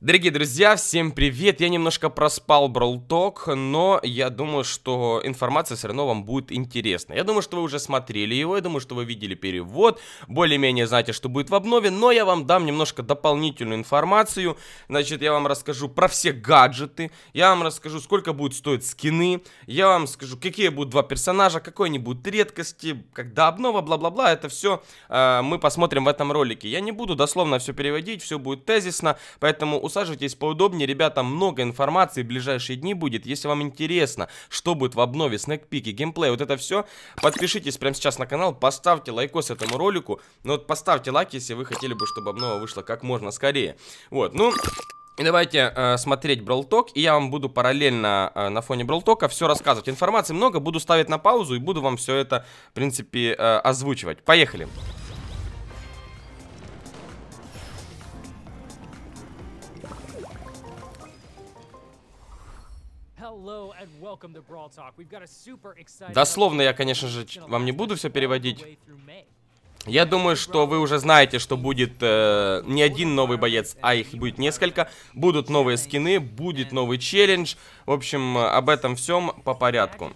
Дорогие друзья, всем привет! Я немножко проспал Brawl Talk, но я думаю, что информация все равно вам будет интересна. Я думаю, что вы уже смотрели его, я думаю, что вы видели перевод, более-менее знаете, что будет в обнове, но я вам дам немножко дополнительную информацию. Значит, я вам расскажу про все гаджеты, я вам расскажу, сколько будут стоить скины, я вам скажу, какие будут два персонажа, какой они будут редкости, когда обнова, бла-бла-бла, это все э, мы посмотрим в этом ролике. Я не буду дословно все переводить, все будет тезисно, поэтому усаживайтесь поудобнее, ребята, много информации в ближайшие дни будет. Если вам интересно, что будет в обнове, снэкпики, геймплей, вот это все, подпишитесь прямо сейчас на канал, поставьте лайкос этому ролику. Ну вот поставьте лайк, если вы хотели бы, чтобы обнова вышла как можно скорее. Вот, ну... И давайте э, смотреть Бролток, и я вам буду параллельно э, на фоне Бролтока все рассказывать. Информации много, буду ставить на паузу и буду вам все это, в принципе, э, озвучивать. Поехали! Дословно я, конечно же, вам не буду все переводить. Я думаю, что вы уже знаете, что будет э, не один новый боец, а их будет несколько. Будут новые скины, будет новый челлендж. В общем, э, об этом всем по порядку.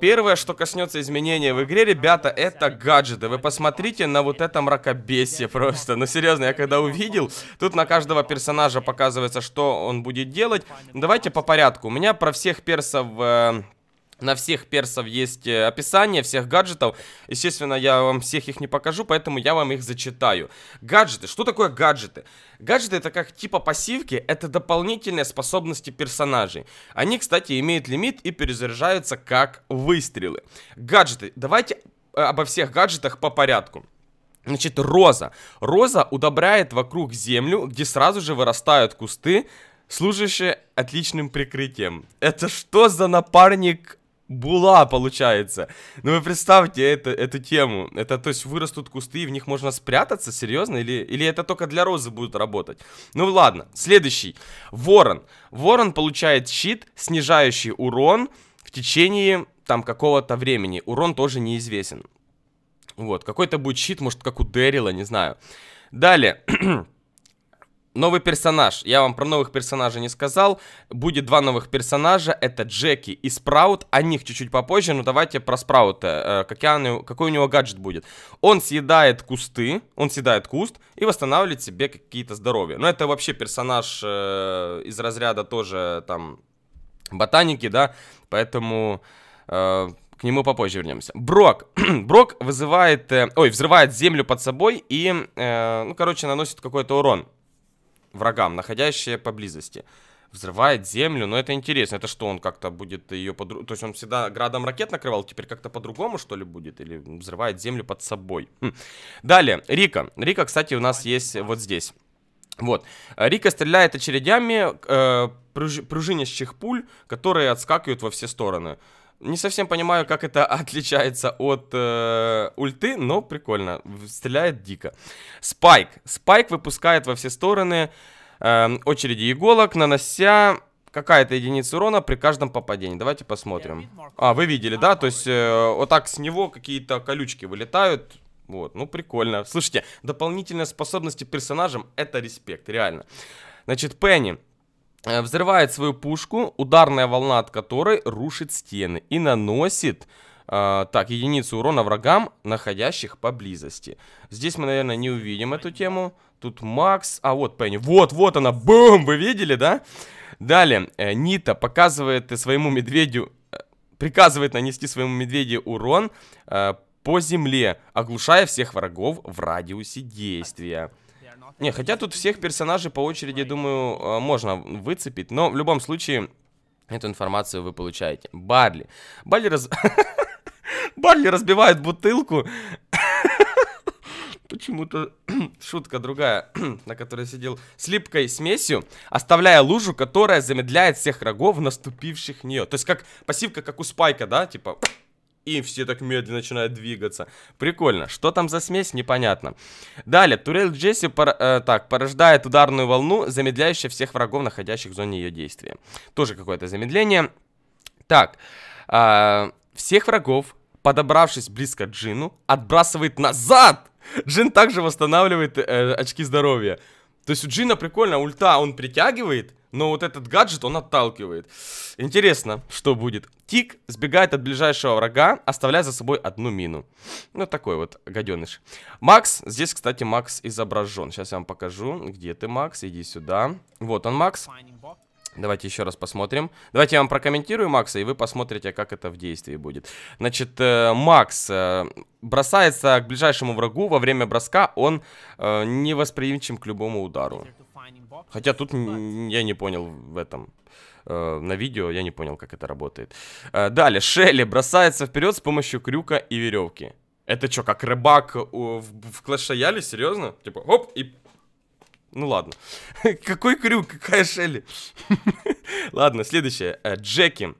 Первое, что коснется изменения в игре, ребята, это гаджеты. Вы посмотрите на вот это мракобесие просто. Ну, серьезно, я когда увидел, тут на каждого персонажа показывается, что он будет делать. Давайте по порядку. У меня про всех персов... Э на всех персов есть э, описание всех гаджетов. Естественно, я вам всех их не покажу, поэтому я вам их зачитаю. Гаджеты. Что такое гаджеты? Гаджеты это как типа пассивки, это дополнительные способности персонажей. Они, кстати, имеют лимит и перезаряжаются как выстрелы. Гаджеты. Давайте э, обо всех гаджетах по порядку. Значит, роза. Роза удобряет вокруг землю, где сразу же вырастают кусты, служащие отличным прикрытием. Это что за напарник Була, получается. Ну вы представьте это, эту тему. Это, то есть, вырастут кусты, и в них можно спрятаться? Серьезно? Или, или это только для розы будут работать? Ну ладно, следующий. Ворон. Ворон получает щит, снижающий урон в течение там какого-то времени. Урон тоже неизвестен. Вот, какой-то будет щит, может, как у Дэрила, не знаю. Далее. Новый персонаж. Я вам про новых персонажей не сказал. Будет два новых персонажа. Это Джеки и Спраут. О них чуть-чуть попозже, но давайте про Спраута. Э, какой, какой у него гаджет будет. Он съедает кусты, он съедает куст и восстанавливает себе какие-то здоровья. Но это вообще персонаж э, из разряда тоже там ботаники, да. Поэтому... Э, к нему попозже вернемся. Брок. Брок вызывает, э, ой, взрывает землю под собой и, э, ну, короче, наносит какой-то урон врагам, находящие поблизости. Взрывает землю, но это интересно. Это что, он как-то будет ее под... То есть он всегда градом ракет накрывал, теперь как-то по-другому, что ли, будет? Или взрывает землю под собой? Хм. Далее, Рика. Рика, кстати, у нас есть вот здесь. Вот. Рика стреляет очередями э, пружинящих пуль, которые отскакивают во все стороны. Не совсем понимаю, как это отличается от э, ульты, но прикольно. Стреляет дико. Спайк. Спайк выпускает во все стороны э, очереди иголок, нанося какая-то единица урона при каждом попадении. Давайте посмотрим. А, вы видели, да? То есть э, вот так с него какие-то колючки вылетают. Вот, ну прикольно. Слушайте, дополнительные способности персонажам это респект, реально. Значит, Пенни. Э, взрывает свою пушку, ударная волна от которой рушит стены и наносит э, так, единицу урона врагам, находящих поблизости. Здесь мы, наверное, не увидим эту тему. Тут Макс, а вот Пенни. Вот, вот она, бум, вы видели, да? Далее, э, Нита показывает своему медведю, э, приказывает нанести своему медведю урон э, по земле, оглушая всех врагов в радиусе действия. Не, хотя тут всех персонажей по очереди, думаю, э, можно выцепить. Но в любом случае, эту информацию вы получаете. Барли. Барли раз... Барли разбивает бутылку. Почему-то шутка другая, на которой сидел с липкой смесью, оставляя лужу, которая замедляет всех врагов, наступивших в нее. То есть как пассивка, как у Спайка, да, типа и все так медленно начинают двигаться. Прикольно. Что там за смесь, непонятно. Далее, турель Джесси пор, э, так, порождает ударную волну, замедляющую всех врагов, находящих в зоне ее действия. Тоже какое-то замедление. Так, э, всех врагов, подобравшись близко к Джину, отбрасывает назад! Джин также восстанавливает э, очки здоровья. То есть у Джина прикольно, ульта он притягивает, но вот этот гаджет, он отталкивает. Интересно, что будет. Тик сбегает от ближайшего врага, оставляя за собой одну мину. Ну, такой вот гаденыш. Макс, здесь, кстати, Макс изображен. Сейчас я вам покажу, где ты, Макс, иди сюда. Вот он, Макс. Давайте еще раз посмотрим. Давайте я вам прокомментирую Макса, и вы посмотрите, как это в действии будет. Значит, э, Макс э, бросается к ближайшему врагу. Во время броска он э, невосприимчив к любому удару. Хотя тут я не понял в этом. Э, на видео я не понял, как это работает. Э, далее, Шелли бросается вперед с помощью крюка и веревки. Это что, как рыбак э, в Clash Royale? Серьезно? Типа, оп, и... Ну ладно. Какой крюк, какая Шелли? Ладно, следующее. Джеки.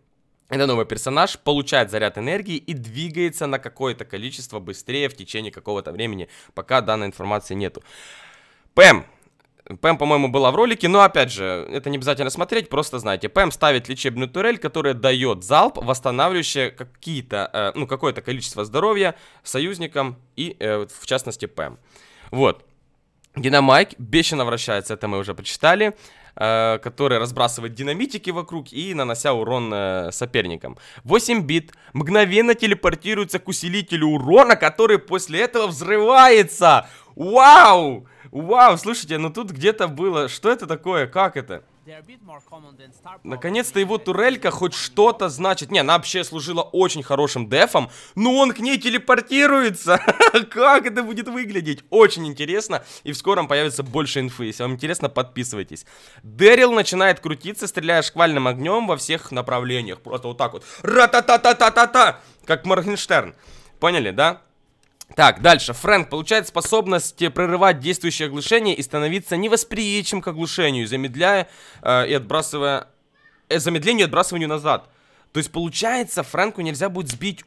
Это новый персонаж, получает заряд энергии и двигается на какое-то количество быстрее в течение какого-то времени, пока данной информации нету. Пэм, Пэм, по-моему, была в ролике, но опять же, это не обязательно смотреть, просто знаете, Пэм ставит лечебную турель, которая дает залп, восстанавливающая какие-то, э, ну, какое-то количество здоровья союзникам и, э, в частности, Пэм. Вот. Динамайк бешено вращается, это мы уже прочитали, э, который разбрасывает динамитики вокруг и нанося урон э, соперникам. 8 бит мгновенно телепортируется к усилителю урона, который после этого взрывается. Вау! Вау, слушайте, ну тут где-то было... Что это такое? Как это? Наконец-то его турелька хоть что-то значит. Не, она вообще служила очень хорошим дефом, но он к ней телепортируется. как это будет выглядеть? Очень интересно, и в скором появится больше инфы. Если вам интересно, подписывайтесь. Дэрил начинает крутиться, стреляя шквальным огнем во всех направлениях. Просто вот так вот. Ра-та-та-та-та-та-та! Как Моргенштерн. Поняли, да? Так, дальше. Фрэнк получает способность э, прерывать действующее оглушение и становиться невосприимчивым к оглушению, замедляя э, и отбрасывая... Э, замедлению и отбрасыванию назад. То есть, получается, Фрэнку нельзя будет сбить...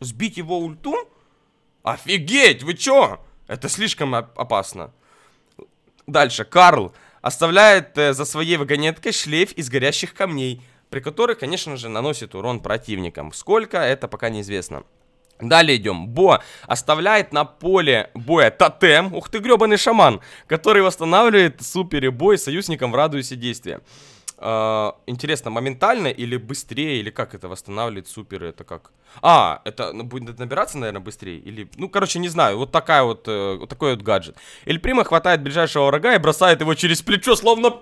Сбить его ульту? Офигеть, вы чё? Это слишком опасно. Дальше. Карл оставляет э, за своей вагонеткой шлейф из горящих камней, при которых, конечно же, наносит урон противникам. Сколько, это пока неизвестно. Далее идем. Бо оставляет на поле боя тотем. Ух ты, гребаный шаман, который восстанавливает бой союзникам в радуюсе действия. Э, интересно, моментально или быстрее, или как это восстанавливает супер, это как? А, это ну, будет набираться, наверное, быстрее, или, ну, короче, не знаю, вот такая вот, э, вот такой вот гаджет. Эль Прима хватает ближайшего врага и бросает его через плечо, словно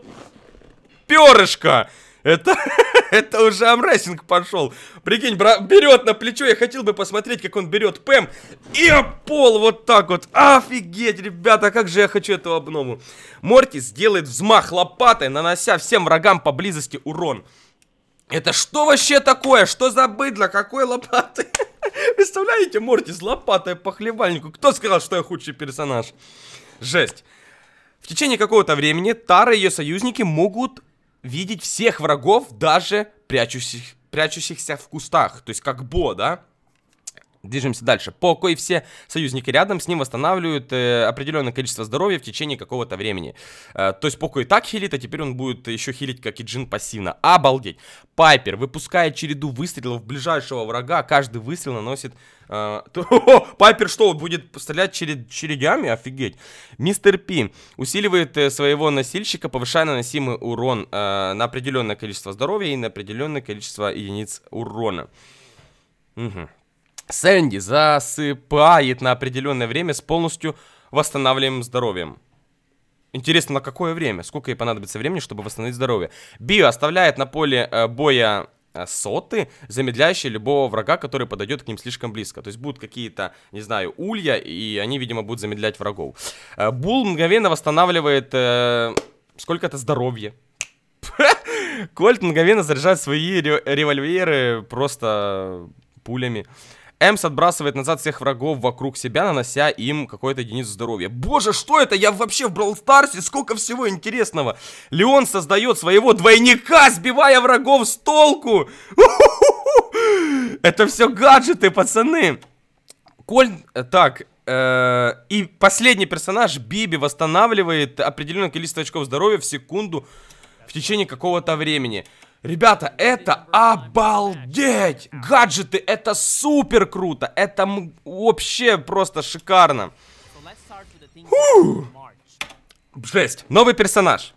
перышко. Это... это уже амресинг пошел. Прикинь, бра... берет на плечо, я хотел бы посмотреть, как он берет Пэм. И пол вот так вот. Офигеть, ребята, как же я хочу эту обнову. Мортис делает взмах лопатой, нанося всем врагам поблизости урон. Это что вообще такое? Что за быдло? Какой лопаты? Представляете, Мортис лопатой по хлебальнику. Кто сказал, что я худший персонаж? Жесть. В течение какого-то времени Тара и ее союзники могут видеть всех врагов, даже прячущих, прячущихся в кустах. То есть как Бо, да? Движемся дальше. Поко и все союзники рядом с ним восстанавливают э, определенное количество здоровья в течение какого-то времени. Э, то есть Поко и так хилит, а теперь он будет еще хилить, как и Джин, пассивно. Обалдеть. Пайпер выпуская череду выстрелов ближайшего врага. Каждый выстрел наносит а, то Пайпер что, будет стрелять черед, чередями? Офигеть. Мистер Пи усиливает э, своего носильщика, повышая наносимый урон э, на определенное количество здоровья и на определенное количество единиц урона. Угу. Сэнди засыпает на определенное время с полностью восстанавливаемым здоровьем. Интересно, на какое время? Сколько ей понадобится времени, чтобы восстановить здоровье? Био оставляет на поле э, боя Э, соты, замедляющие любого врага, который подойдет к ним слишком близко. То есть будут какие-то, не знаю, улья, и они, видимо, будут замедлять врагов. Э, Бул мгновенно восстанавливает э, сколько-то здоровья. Кольт мгновенно заряжает свои револьверы просто пулями. Эмс отбрасывает назад всех врагов вокруг себя, нанося им какой-то единицу здоровья. Боже, что это? Я вообще в Brawl Старсе сколько всего интересного. Леон создает своего двойника, сбивая врагов с толку. Это все гаджеты, пацаны. Коль... Э, так, э, и последний персонаж, Биби, восстанавливает определенное количество очков здоровья в секунду в течение какого-то времени. Ребята, это обалдеть! Гаджеты, это супер круто! Это вообще просто шикарно! Фу! Жесть! Новый персонаж.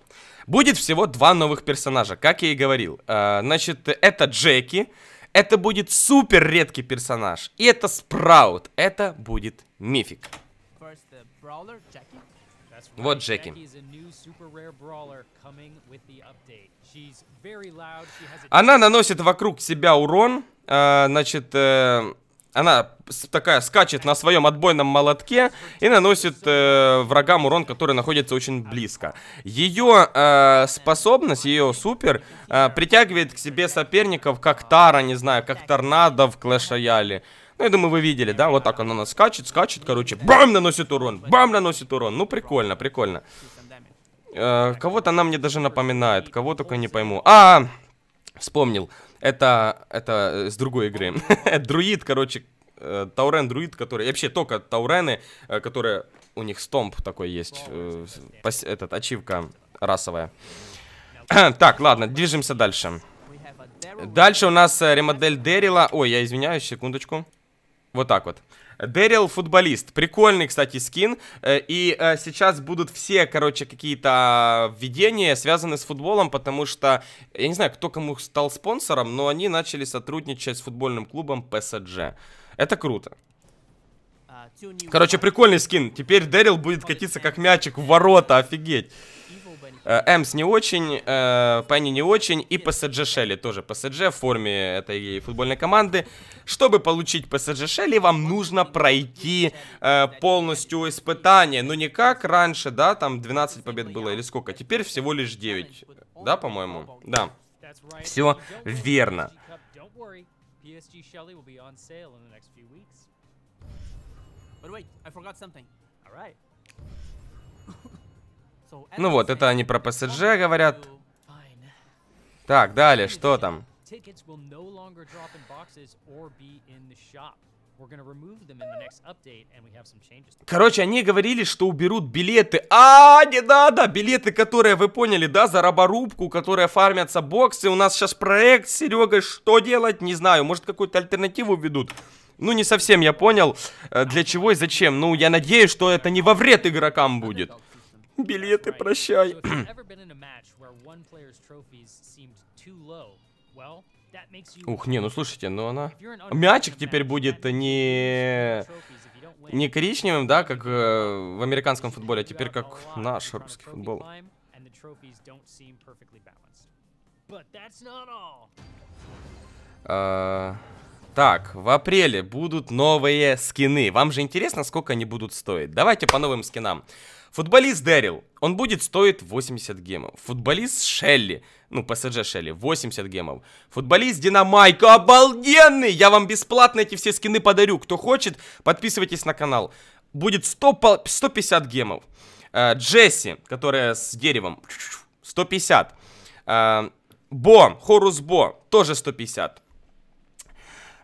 Будет всего два новых персонажа, как я и говорил. А, значит, это Джеки. Это будет супер редкий персонаж. И это Спраут. Это будет мифик. Э, вот Джеки. Она наносит вокруг себя урон. Э, значит, э, она такая скачет на своем отбойном молотке и наносит э, врагам урон, который находится очень близко. Ее э, способность, ее супер, э, притягивает к себе соперников, как Тара, не знаю, как Торнадо в Клэш Рояле. Ну, я думаю, вы видели, да? Вот так она нас скачет, скачет, короче. Бам! Наносит урон. Бам! Наносит урон. Ну, прикольно, прикольно. Э, кого-то она мне даже напоминает. Кого только не пойму. А, вспомнил. Это, это с другой игры. Друид, короче, э, Таурен друид, который... вообще только Таурены, э, которые... У них стомп такой есть. Э, этот, ачивка расовая. так, ладно, движемся дальше. Дальше у нас ремодель Дэрила. Ой, я извиняюсь, секундочку. Вот так вот. Дэрил футболист. Прикольный, кстати, скин. Э, и э, сейчас будут все, короче, какие-то введения, связанные с футболом, потому что, я не знаю, кто кому стал спонсором, но они начали сотрудничать с футбольным клубом ПСЖ. Это круто. А, короче, прикольный скин. Теперь Дэрил будет катиться как мячик в ворота, офигеть. Э, Эмс не очень, э, Пенни не очень и ПСЖ Шелли тоже. ПСЖ в форме этой футбольной команды. Чтобы получить ПСЖ Шелли, вам нужно пройти э, полностью испытание. Ну, не как раньше, да, там 12 побед было или сколько. Теперь всего лишь 9, да, по-моему? Да. Все верно. But wait, I forgot something. All right. Ну вот, это они про ПСЖ говорят. Так, далее, что там? Короче, они говорили, что уберут билеты. А, не надо! Билеты, которые вы поняли, да, за роборубку, которые фармятся боксы. У нас сейчас проект Серега, Что делать? Не знаю. Может, какую-то альтернативу ведут. Ну, не совсем я понял, э, для чего и зачем. Ну, я надеюсь, что это не во вред игрокам будет. Билеты, прощай. Ух, не, ну слушайте, ну она... Мячик теперь будет не... Не коричневым, да, как э, в американском футболе, а теперь как наш русский футбол. А, так, в апреле будут новые скины. Вам же интересно, сколько они будут стоить? Давайте по новым скинам. Футболист Дэрил, он будет стоить 80 гемов. Футболист Шелли, ну, пассажир Шелли, 80 гемов. Футболист Динамайка, обалденный! Я вам бесплатно эти все скины подарю. Кто хочет, подписывайтесь на канал. Будет 100, 150 гемов. Э, Джесси, которая с деревом, 150. Э, Бо, Хорус Бо, тоже 150.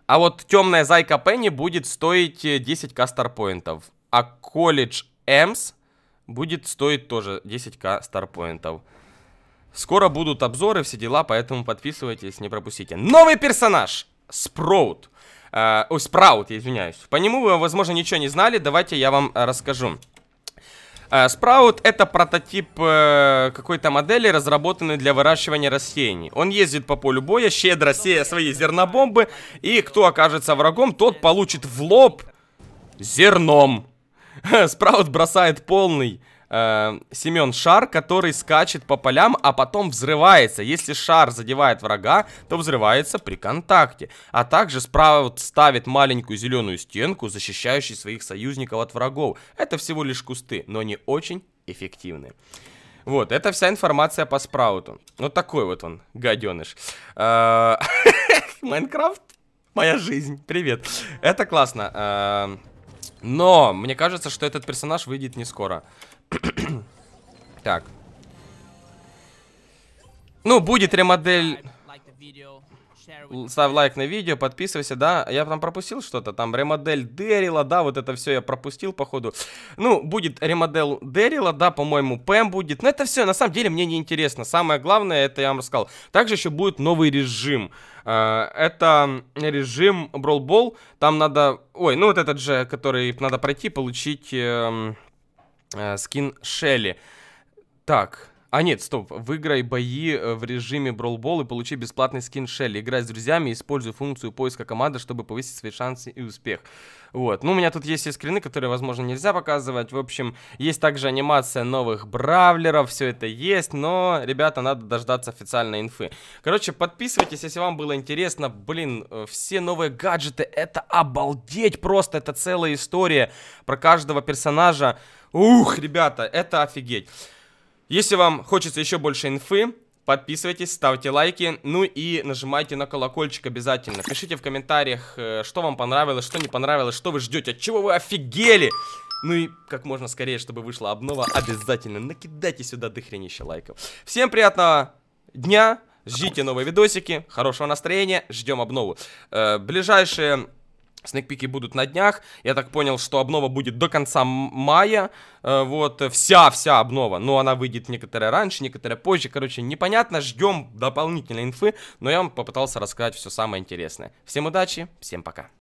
А вот темная зайка Пенни будет стоить 10 э, кастер-поинтов. А колледж Эмс Будет стоить тоже 10к старпоинтов. Скоро будут обзоры, все дела, поэтому подписывайтесь, не пропустите. Новый персонаж! Спроут. Э, Спраут, я извиняюсь. По нему вы, возможно, ничего не знали, давайте я вам э, расскажу. Э, Спраут это прототип э, какой-то модели, разработанный для выращивания растений. Он ездит по полю боя, щедро сея свои зернобомбы, и кто окажется врагом, тот получит в лоб зерном. Спраут бросает полный э, Семен шар, который скачет по полям, а потом взрывается. Если шар задевает врага, то взрывается при контакте. А также Спраут ставит маленькую зеленую стенку, защищающую своих союзников от врагов. Это всего лишь кусты, но они очень эффективны. Вот, это вся информация по Спрауту. Вот такой вот он, гаденыш. Э, Майнкрафт, моя жизнь, привет. Это классно. Э, но мне кажется, что этот персонаж выйдет не скоро. так. Ну, будет ремодель ставь лайк на видео, подписывайся, да. Я там пропустил что-то, там ремодель Дэрила, да, вот это все я пропустил, походу. Ну, будет ремодел Дэрила, да, по-моему, Пэм будет. Но это все, на самом деле, мне не интересно. Самое главное, это я вам рассказал. Также еще будет новый режим. Э, это режим Ball. Там надо... Ой, ну вот этот же, который надо пройти, получить эм, э, скин Шелли. Так, а нет, стоп, выиграй бои э, в режиме бролбол и получи бесплатный скин Шелли. Играй с друзьями, используя функцию поиска команды, чтобы повысить свои шансы и успех. Вот, ну у меня тут есть и скрины, которые, возможно, нельзя показывать. В общем, есть также анимация новых бравлеров, все это есть, но, ребята, надо дождаться официальной инфы. Короче, подписывайтесь, если вам было интересно. Блин, э, все новые гаджеты, это обалдеть просто, это целая история про каждого персонажа. Ух, ребята, это офигеть. Если вам хочется еще больше инфы, подписывайтесь, ставьте лайки, ну и нажимайте на колокольчик обязательно. Пишите в комментариях, э, что вам понравилось, что не понравилось, что вы ждете, от чего вы офигели. Ну и как можно скорее, чтобы вышла обнова, обязательно накидайте сюда дохренища лайков. Всем приятного дня, ждите новые видосики, хорошего настроения, ждем обнову. Э, ближайшие Снэкпики будут на днях. Я так понял, что обнова будет до конца мая. Э, вот, вся-вся э, обнова. Но она выйдет некоторая раньше, некоторая позже. Короче, непонятно. Ждем дополнительной инфы. Но я вам попытался рассказать все самое интересное. Всем удачи, всем пока.